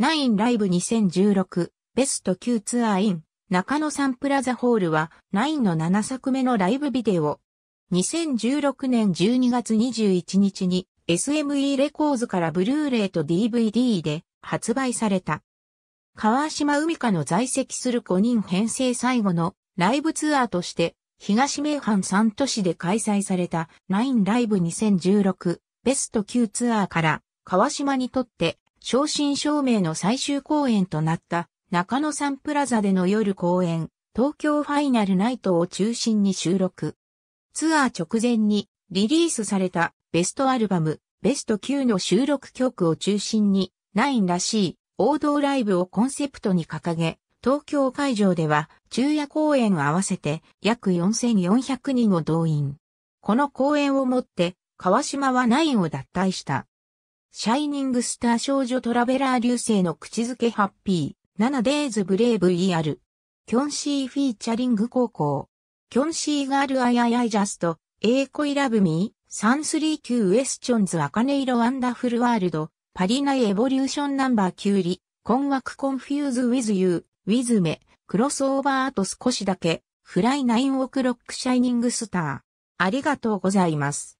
ナインライブ2016ベスト Q ツアーイン中野サンプラザホールはナインの7作目のライブビデオ。2016年12月21日に SME レコーズからブルーレイと DVD で発売された。川島海香の在籍する5人編成最後のライブツアーとして東名阪3都市で開催されたナインライブ2016ベスト Q ツアーから川島にとって正真正銘の最終公演となった中野サンプラザでの夜公演、東京ファイナルナイトを中心に収録。ツアー直前にリリースされたベストアルバム、ベスト9の収録曲を中心に、ナインらしい王道ライブをコンセプトに掲げ、東京会場では昼夜公演を合わせて約4400人を動員。この公演をもって、川島はナインを脱退した。シャイニングスター少女トラベラー流星の口づけハッピー、7デイズブレイブ ER。キョンシーフィーチャリング高校。キョンシーガールアイアイアイジャスト、エーコイラブミー、サンスキューウエスチョンズアカネイロワンダフルワールド、パリナイエボリューションナンバーキューリ、困惑コンフューズウィズユー、ウィズメ、クロスオーバーあと少しだけ、フライナインオクロックシャイニングスター。ありがとうございます。